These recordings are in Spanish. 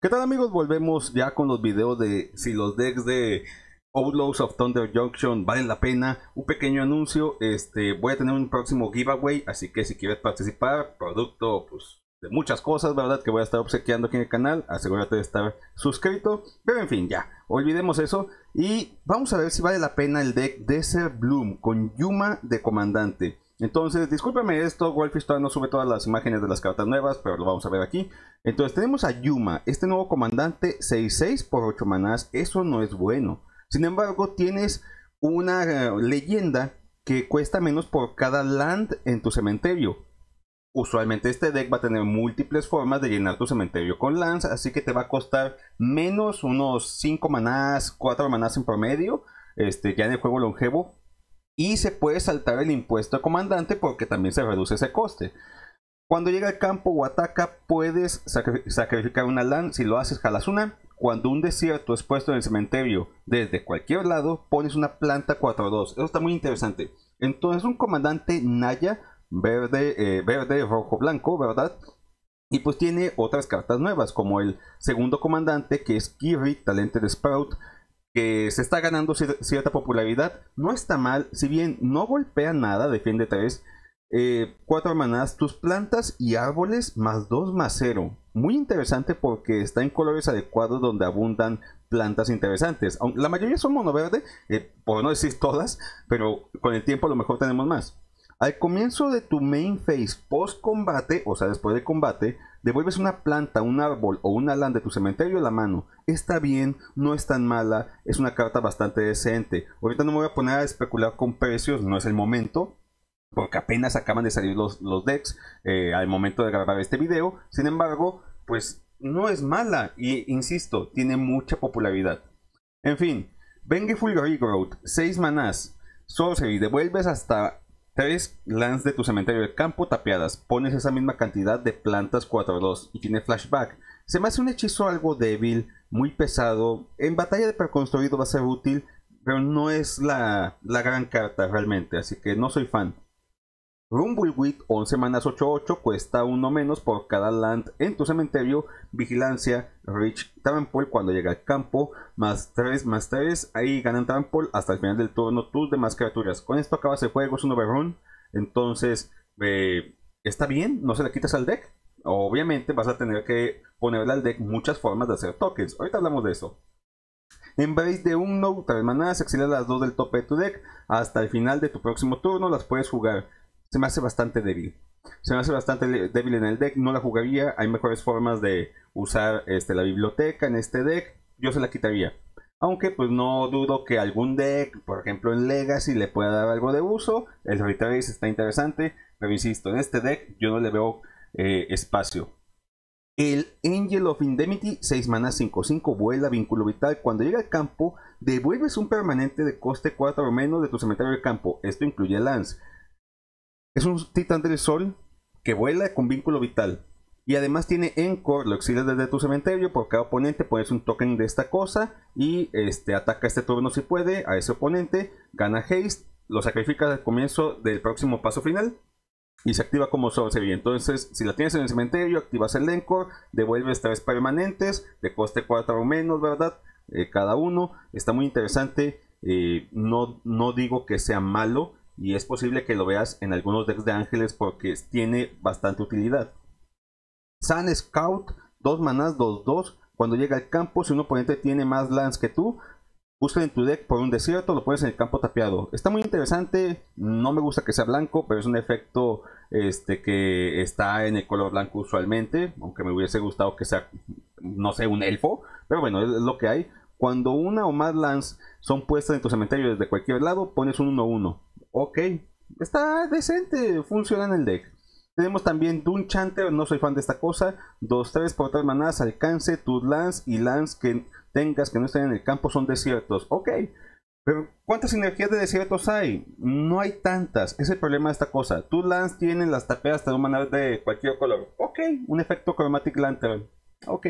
¿Qué tal amigos? Volvemos ya con los videos de si los decks de Outlaws of Thunder Junction valen la pena. Un pequeño anuncio, este, voy a tener un próximo giveaway, así que si quieres participar, producto pues, de muchas cosas, ¿verdad? Que voy a estar obsequiando aquí en el canal, asegúrate de estar suscrito. Pero en fin, ya, olvidemos eso y vamos a ver si vale la pena el deck Desert Bloom con Yuma de comandante. Entonces, discúlpeme esto, Wolfish no sube todas las imágenes de las cartas nuevas, pero lo vamos a ver aquí. Entonces, tenemos a Yuma, este nuevo comandante 6-6 por 8 manás, eso no es bueno. Sin embargo, tienes una eh, leyenda que cuesta menos por cada land en tu cementerio. Usualmente este deck va a tener múltiples formas de llenar tu cementerio con lands, así que te va a costar menos unos 5 manás, 4 manás en promedio. Este, ya en el juego longevo y se puede saltar el impuesto a comandante porque también se reduce ese coste. Cuando llega al campo o ataca, puedes sacrificar una LAN. Si lo haces, jalas una. Cuando un desierto es puesto en el cementerio desde cualquier lado, pones una planta 4-2. Eso está muy interesante. Entonces, un comandante Naya, verde, eh, verde, rojo, blanco, ¿verdad? Y pues tiene otras cartas nuevas, como el segundo comandante, que es Kirri, talento de Sprout que se está ganando cierta popularidad. No está mal, si bien no golpea nada, defiende 3. Eh, cuatro manadas, tus plantas y árboles más 2 más 0. Muy interesante porque está en colores adecuados donde abundan plantas interesantes. La mayoría son mono verde, eh, por no decir todas, pero con el tiempo a lo mejor tenemos más. Al comienzo de tu main phase post combate, o sea, después del combate, devuelves una planta, un árbol o una land de tu cementerio a la mano. Está bien, no es tan mala, es una carta bastante decente. Ahorita no me voy a poner a especular con precios, no es el momento. Porque apenas acaban de salir los, decks eh, al momento de grabar este video. Sin embargo, pues no es mala y, insisto, tiene mucha popularidad. En fin, Vengeful Regrowth, 6 manás, Sorcery, devuelves hasta Tres lands de tu cementerio de campo tapeadas. Pones esa misma cantidad de plantas 4-2 y tiene flashback. Se me hace un hechizo algo débil, muy pesado. En batalla de preconstruido va a ser útil, pero no es la, la gran carta realmente, así que no soy fan with 11 manas 8-8 cuesta uno menos por cada land en tu cementerio. Vigilancia, Rich Trample cuando llega al campo. Más 3, más 3. Ahí ganan Trample hasta el final del turno tus demás criaturas. Con esto acabas el juego, es un overrun. Entonces, eh, está bien, no se la quitas al deck. Obviamente vas a tener que ponerle al deck muchas formas de hacer tokens. Ahorita hablamos de eso. En vez de un no, tres manadas, exilas las dos del tope de tu deck. Hasta el final de tu próximo turno las puedes jugar se me hace bastante débil. Se me hace bastante débil en el deck, no la jugaría. Hay mejores formas de usar este, la biblioteca en este deck. Yo se la quitaría. Aunque pues no dudo que algún deck, por ejemplo en Legacy, le pueda dar algo de uso. El Solitary está interesante, pero insisto, en este deck yo no le veo eh, espacio. El Angel of Indemnity, 6 manas, 5-5, vuela vínculo vital. Cuando llega al campo, devuelves un permanente de coste 4 o menos de tu cementerio de campo. Esto incluye Lance. Es un titán del sol que vuela con vínculo vital. Y además tiene Encore, lo exiles desde tu cementerio. Por cada oponente pones un token de esta cosa. Y este, ataca este turno si puede a ese oponente. Gana Haste. Lo sacrifica al comienzo del próximo paso final. Y se activa como sorcery. Entonces, si la tienes en el cementerio, activas el Encore. Devuelves tres permanentes. De coste 4 o menos, ¿verdad? Eh, cada uno. Está muy interesante. Eh, no, no digo que sea malo y es posible que lo veas en algunos decks de ángeles porque tiene bastante utilidad. Sun Scout, 2 manás, 2-2. Cuando llega al campo, si un oponente tiene más lands que tú, busca en tu deck por un desierto, lo pones en el campo tapeado. Está muy interesante, no me gusta que sea blanco, pero es un efecto este, que está en el color blanco usualmente, aunque me hubiese gustado que sea, no sé, un elfo, pero bueno, es lo que hay. Cuando una o más lands son puestas en tu cementerio desde cualquier lado, pones un 1-1 ok, está decente, funciona en el deck. Tenemos también Doom Chanter, no soy fan de esta cosa. Dos, tres por 3 manadas, alcance, tus y lands que tengas que no estén en el campo son desiertos. Ok, pero ¿cuántas energías de desiertos hay? No hay tantas, es el problema de esta cosa. Tus Lance tienen las tapeas de un maná de cualquier color. Ok, un efecto Chromatic Lantern. Ok,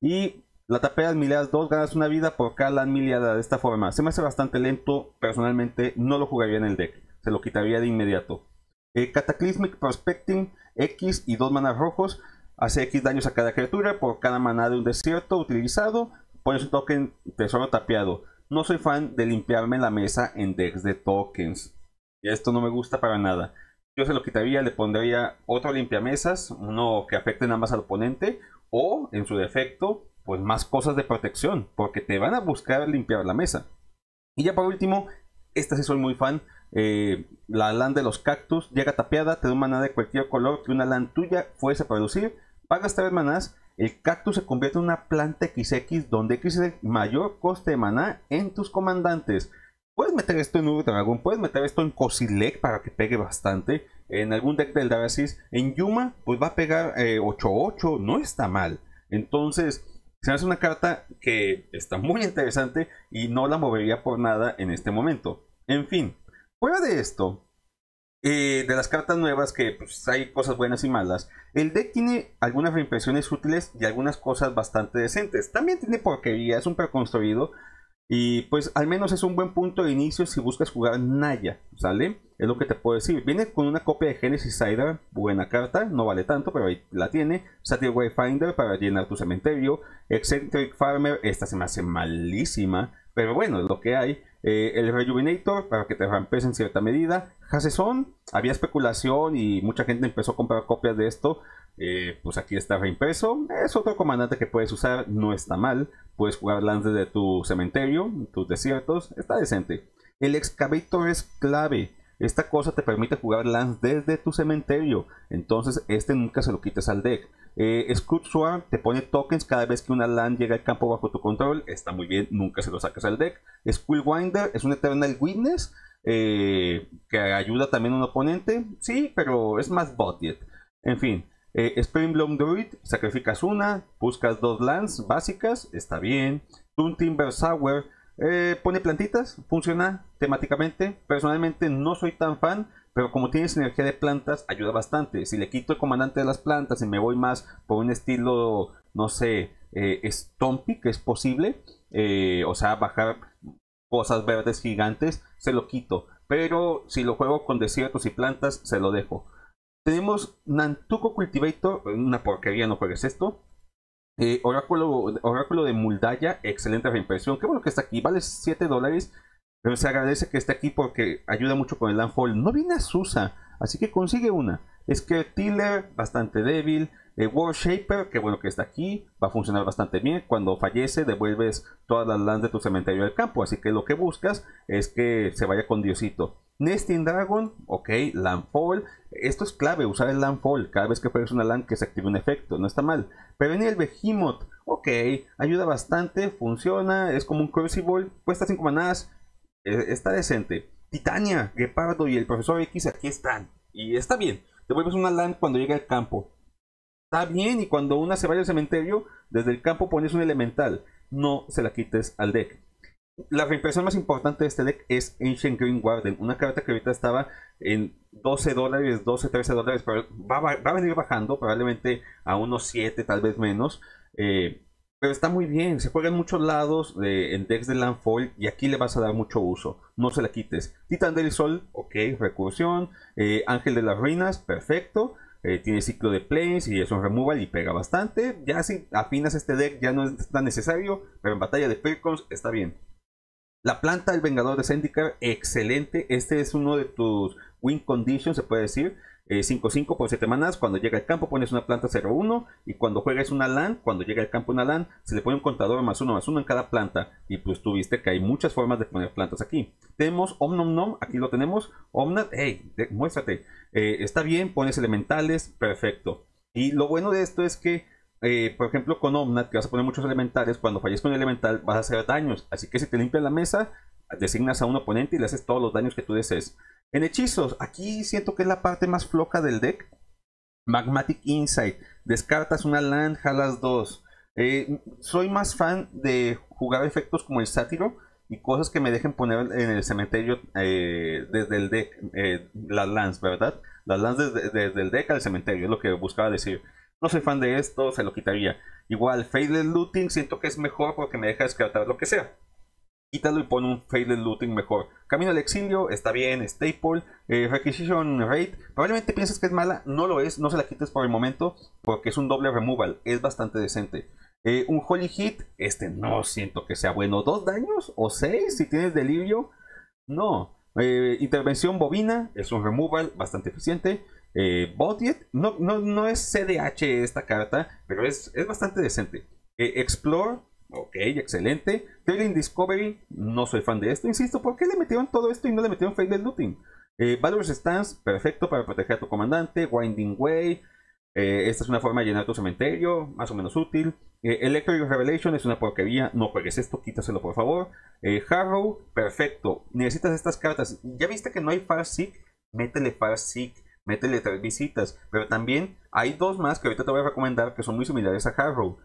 y la de miliadas 2, ganas una vida por cada miliada de esta forma. Se me hace bastante lento, personalmente no lo jugaría en el deck. Se lo quitaría de inmediato. Eh, Cataclysmic Prospecting, X y dos manas rojos. Hace X daños a cada criatura por cada maná de un desierto utilizado. Pones un token tesoro tapeado. No soy fan de limpiarme la mesa en decks de tokens. Y esto no me gusta para nada. Yo se lo quitaría, le pondría otro limpiamesas, uno que afecte nada más al oponente, o en su defecto, pues más cosas de protección, porque te van a buscar limpiar la mesa. Y ya por último, esta sí soy muy fan, eh, la LAN de los cactus llega tapeada, te da un maná de cualquier color que una LAN tuya fuese a producir, pagas tres manás, el cactus se convierte en una planta XX donde X es el mayor coste de maná en tus comandantes. Puedes meter esto en Ur Dragon, puedes meter esto en Cosilec para que pegue bastante, en algún deck del Darasis, en Yuma pues va a pegar 8-8, eh, no está mal. Entonces, se hace una carta que está muy interesante y no la movería por nada en este momento. En fin, fuera de esto, eh, de las cartas nuevas que pues, hay cosas buenas y malas, el deck tiene algunas reimpresiones útiles y algunas cosas bastante decentes. También tiene porquería, es un preconstruido, y pues al menos es un buen punto de inicio si buscas jugar Naya, ¿sale? Es lo que te puedo decir. Viene con una copia de Genesis Sider, buena carta, no vale tanto, pero ahí la tiene. Satyr Wayfinder para llenar tu cementerio. Eccentric Farmer, esta se me hace malísima. Pero bueno, es lo que hay. Eh, el Rejuvenator, para que te rampes en cierta medida. son había especulación y mucha gente empezó a comprar copias de esto. Eh, pues aquí está reimpreso. Es otro comandante que puedes usar, no está mal. Puedes jugar lands de tu cementerio, tus desiertos, está decente. El Excavator es clave. Esta cosa te permite jugar lands desde tu cementerio, entonces este nunca se lo quites al deck. Eh, Swarm te pone tokens cada vez que una land llega al campo bajo tu control, está muy bien, nunca se lo sacas al deck. Skullwinder es un Eternal Witness eh, que ayuda también a un oponente, sí, pero es más budget. En fin, eh, spring Springbloom Druid, sacrificas una, buscas dos lands básicas, está bien. Toon Timber eh, pone plantitas, funciona temáticamente. Personalmente no soy tan fan, pero como tiene sinergia de plantas, ayuda bastante. Si le quito el comandante de las plantas y me voy más por un estilo, no sé, eh, Stompy, que es posible, eh, o sea, bajar cosas verdes gigantes, se lo quito. Pero si lo juego con desiertos y plantas, se lo dejo. Tenemos Nantuco Cultivator, una porquería, no juegues esto. Eh, oráculo, oráculo de Muldaya, excelente reimpresión. Qué bueno que está aquí, vale 7 dólares. Pero se agradece que esté aquí porque ayuda mucho con el landfall. No viene a Susa, así que consigue una. Es que Tiller, bastante débil. Warshaper, Shaper, que bueno que está aquí, va a funcionar bastante bien. Cuando fallece, devuelves todas las lands de tu cementerio Al campo. Así que lo que buscas es que se vaya con Diosito. Nesting Dragon, ok, Landfall. Esto es clave, usar el Landfall cada vez que juegues una land que se active un efecto, no está mal. Pero viene el Behemoth, ok, ayuda bastante, funciona, es como un Crucible, cuesta 5 manadas, eh, está decente. Titania, Gepardo y el Profesor X aquí están, y está bien. Devuelves una land cuando llega al campo Está bien, y cuando una se vaya al cementerio, desde el campo pones un elemental. No se la quites al deck. La reimpresión más importante de este deck es Ancient Green Warden, una carta que ahorita estaba en 12 dólares, 12, 13 dólares, pero va, a venir bajando probablemente a unos 7, tal vez menos. Eh, pero está muy bien, se juega en muchos lados eh, en decks de Landfall y aquí le vas a dar mucho uso, no se la quites. Titan del Sol, ok, recursión. Eh, Ángel de las Ruinas, perfecto. Eh, tiene ciclo de planes y es un removal y pega bastante. Ya si afinas este deck ya no es tan necesario, pero en batalla de Falcons está bien. La planta del Vengador de Zendikar, excelente. Este es uno de tus win conditions, se puede decir. 5-5 por 7 manas. Cuando llega al campo pones una planta 0-1. Y cuando juegas una LAN, cuando llega al campo una LAN, se le pone un contador más uno más uno en cada planta. Y pues tuviste que hay muchas formas de poner plantas aquí. Tenemos Omnomnom, aquí lo tenemos. Omnat, hey, muéstrate. Eh, está bien, pones elementales, perfecto. Y lo bueno de esto es que eh, por ejemplo, con Omnat, que vas a poner muchos elementales, cuando falles con un elemental vas a hacer daños. Así que si te limpia la mesa, designas a un oponente y le haces todos los daños que tú desees. En hechizos, aquí siento que es la parte más floja del deck. Magmatic Insight. Descartas una land, jalas dos. Eh, soy más fan de jugar efectos como el sátiro y cosas que me dejen poner en el cementerio eh, desde el deck. Eh, las lands, ¿verdad? Las lands desde, el deck al cementerio, es lo que buscaba decir. No soy fan de esto, se lo quitaría. Igual, Failed Looting siento que es mejor porque me deja descartar lo que sea quítalo y pon un Failed Looting mejor. Camino al exilio, está bien, Staple, eh, Requisition Rate, probablemente pienses que es mala, no lo es, no se la quites por el momento, porque es un doble removal, es bastante decente. Eh, un Holy Hit, este no siento que sea bueno, dos daños o seis si tienes delirio, no. Eh, intervención bobina, es un removal bastante eficiente. Bodiet, no, no, es CDH esta carta, pero es, es bastante decente. Explore, Ok, excelente. Trailing Discovery, no soy fan de esto, insisto, ¿por qué le metieron todo esto y no le metieron Failed Looting? Eh, Valorous Stance, perfecto para proteger a tu comandante. Winding Way, eh, esta es una forma de llenar tu cementerio, más o menos útil. Eh, Electric Revelation es una porquería, no juegues esto, quítaselo por favor. Eh, Harrow, perfecto, necesitas estas cartas. Ya viste que no hay Seek métele Seek métele tres visitas, pero también hay dos más que ahorita te voy a recomendar que son muy similares a Harrow.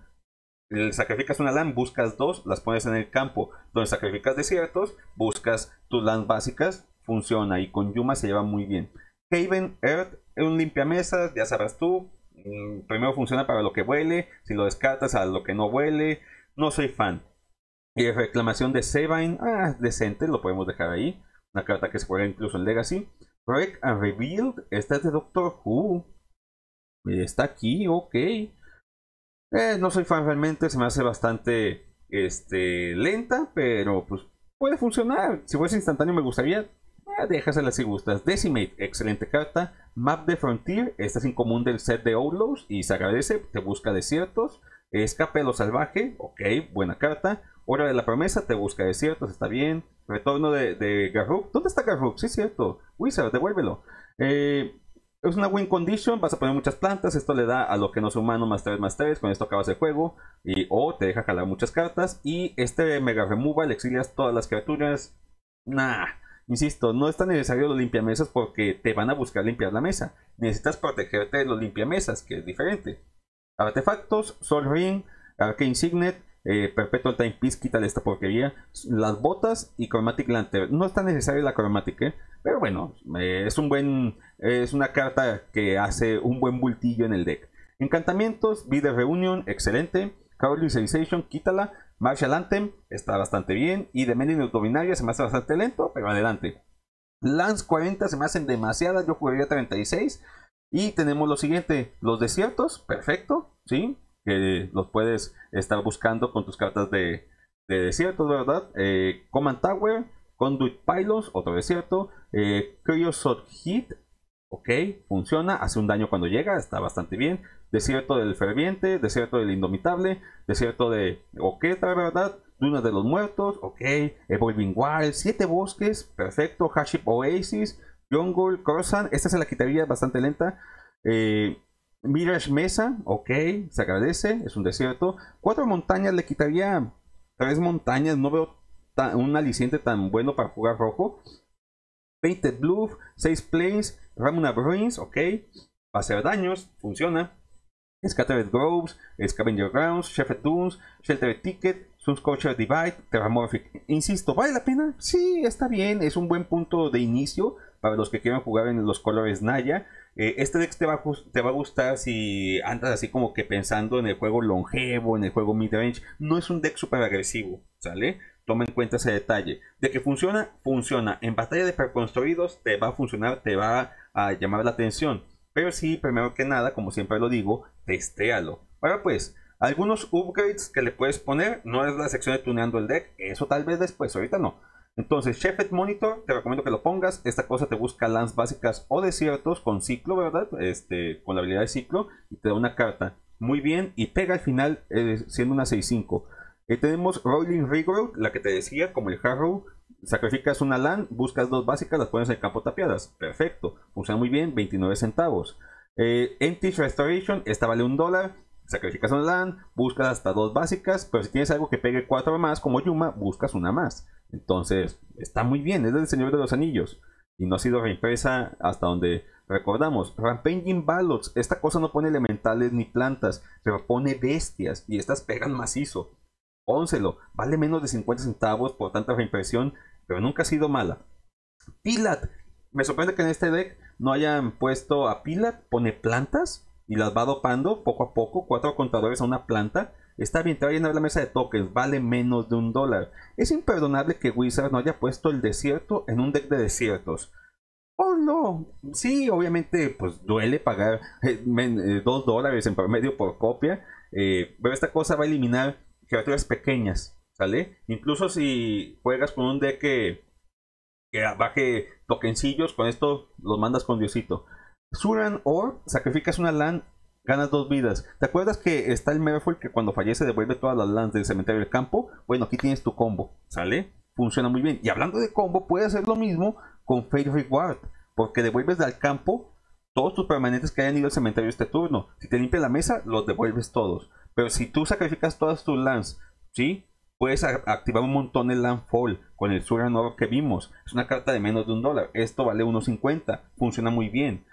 Eh, sacrificas una land, buscas dos, las pones en el campo. Donde sacrificas desiertos, buscas tus land básicas, funciona. Y con Yuma se lleva muy bien. Haven Earth es un limpiamesas, ya sabrás tú. Mm, primero funciona para lo que huele, si lo descartas a lo que no huele. No soy fan. Y reclamación de Sevain, ah, decente, lo podemos dejar ahí. Una carta que se puede incluso en Legacy. Break and Rebuild, esta es de Doctor Who. Está aquí, ok. Eh, no soy fan realmente, se me hace bastante este, lenta, pero pues puede funcionar. Si fuese instantáneo me gustaría. Eh, déjasela si gustas. Decimate, excelente carta. Map de Frontier, esta es incomún del set de Outlaws y se agradece, te busca desiertos. Escape lo salvaje, ok, buena carta. Hora de la promesa, te busca desiertos, está bien. Retorno de, de ¿dónde está Garruk? Sí, cierto. Wizard, devuélvelo. Eh, es una win condition, vas a poner muchas plantas, esto le da a lo que no es humano más 3 más 3, con esto acabas el juego, y, o te deja jalar muchas cartas, y este Mega Removal exilias todas las criaturas. Nah, insisto, no es tan necesario los limpiamesas porque te van a buscar limpiar la mesa. Necesitas protegerte de los limpiamesas, que es diferente. Artefactos, Sol Ring, Arcane Signet, eh, Perpetual Time Peace, quítale esta porquería. Las botas y Chromatic Lantern. No está tan necesaria la Chromatic, ¿eh? Pero bueno, eh, es un buen. es una carta que hace un buen bultillo en el deck. Encantamientos, Vida Reunion, excelente. Cowardly Civilization, quítala. Martial Anthem, está bastante bien. Y Demanding Autobinaria se me hace bastante lento, pero adelante. Lance 40 se me hacen demasiadas, yo jugaría 36. Y tenemos lo siguiente, los desiertos, perfecto, ¿sí? que los puedes estar buscando con tus cartas de, de desierto, ¿verdad? Eh, Command Tower, Conduit Pylons, otro desierto, eh, Heat, ok, funciona, hace un daño cuando llega, está bastante bien. Desierto del Ferviente, Desierto del Indomitable, Desierto de Oqueta, ¿verdad? Duna de los Muertos, ok, Evolving Wild, Siete Bosques, perfecto, Haship Oasis, Jungle, Corsan, esta es la quitaría bastante lenta. Eh, Mirage Mesa, ok, se agradece, es un desierto. Cuatro montañas le quitaría tres montañas, no veo un aliciente tan bueno para jugar rojo. Painted Bluff, 6 Plains, Ramuna Bruins, ok, va a hacer daños, funciona. Scattered Groves, Scavenger Grounds, Shepherd Dunes, Sheltered Ticket, Sunscorch Divide, Terramorphic. Insisto, ¿vale la pena? Sí, está bien, es un buen punto de inicio para los que quieran jugar en los colores Naya. Eh, este deck te va, a gustar si andas así como que pensando en el juego longevo, en el juego midrange. No es un deck súper agresivo, ¿sale? Toma en cuenta ese detalle. De que funciona, funciona. En batalla de preconstruidos te va a funcionar, te va a llamar la atención. Pero sí, primero que nada, como siempre lo digo, testéalo. Ahora pues, algunos upgrades que le puedes poner, no es la sección de tuneando el deck, eso tal vez después, ahorita no. Entonces, Shepherd Monitor, te recomiendo que lo pongas. Esta cosa te busca lands básicas o desiertos con ciclo, ¿verdad? Este, con la habilidad de ciclo y te da una carta. Muy bien, y pega al final eh, siendo una 6-5. Eh, tenemos Rolling Rigor, la que te decía, como el Harrow. Sacrificas una land, buscas dos básicas, las pones en campo tapiadas. Perfecto, funciona muy bien, 29 centavos. Eh, Restoration, esta vale un dólar. Sacrificas un land, buscas hasta dos básicas, pero si tienes algo que pegue cuatro más, como Yuma, buscas una más. Entonces, está muy bien, es del Señor de los Anillos. Y no ha sido reimpresa hasta donde recordamos. Rampaging Ballots, esta cosa no pone elementales ni plantas, pero pone bestias y estas pegan macizo. Pónselo, vale menos de 50 centavos por tanta reimpresión, pero nunca ha sido mala. Pilat, me sorprende que en este deck no hayan puesto a Pilat, pone plantas, y las va dopando poco a poco, cuatro contadores a una planta. Está bien, te va a llenar la mesa de tokens, vale menos de un dólar. Es imperdonable que Wizard no haya puesto el desierto en un deck de desiertos. Oh no, sí, obviamente pues duele pagar eh, eh, dos dólares en promedio por copia, eh, pero esta cosa va a eliminar criaturas pequeñas, ¿sale? Incluso si juegas con un deck que, que baje tokencillos, con esto los mandas con Diosito. Suran Or, sacrificas una LAN, ganas dos vidas. ¿Te acuerdas que está el Merfolk que cuando fallece devuelve todas las LANs del cementerio del campo? Bueno, aquí tienes tu combo, ¿sale? Funciona muy bien. Y hablando de combo, puedes hacer lo mismo con Fate Reward, porque devuelves al campo todos tus permanentes que hayan ido al cementerio este turno. Si te limpia la mesa, los devuelves todos. Pero si tú sacrificas todas tus lands, ¿sí? Puedes activar un montón el landfall con el Suran Ore que vimos. Es una carta de menos de un dólar. Esto vale 1.50. Funciona muy bien.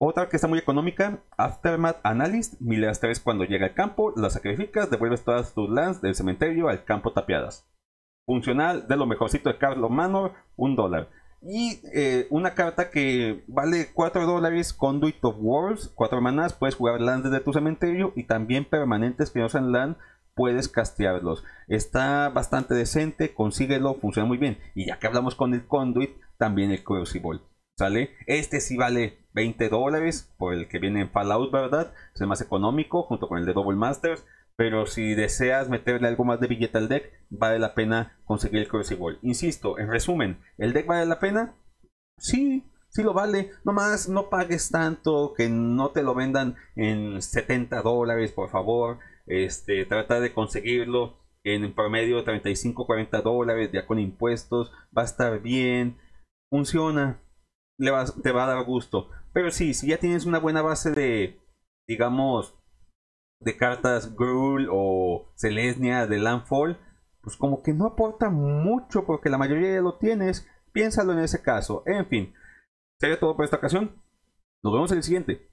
Otra que está muy económica, Aftermath Analyst, miles 3 cuando llega al campo, la sacrificas, devuelves todas tus lands del cementerio al campo tapiadas. Funcional de lo mejorcito de Carlos Manor, un dólar. Y eh, una carta que vale 4 dólares, Conduit of Worlds, 4 manas, puedes jugar lands desde tu cementerio y también permanentes que no sean land, puedes castearlos. Está bastante decente, consíguelo, funciona muy bien. Y ya que hablamos con el Conduit, también el Crucible. ¿Sale? Este sí vale 20 dólares por el que viene en Fallout, ¿verdad? Es el más económico junto con el de Double Masters. Pero si deseas meterle algo más de billete al deck, vale la pena conseguir el Crucible. Insisto, en resumen, ¿el deck vale la pena? Sí, sí lo vale. Nomás no pagues tanto, que no te lo vendan en 70 dólares, por favor. Este, trata de conseguirlo en promedio de 35-40 dólares, ya con impuestos. Va a estar bien. Funciona, te va a dar gusto. Pero sí, si ya tienes una buena base de, digamos, de cartas Gruul o Celestia de Landfall, pues como que no aporta mucho porque la mayoría ya lo tienes. Piénsalo en ese caso. En fin, sería todo por esta ocasión. Nos vemos en el siguiente.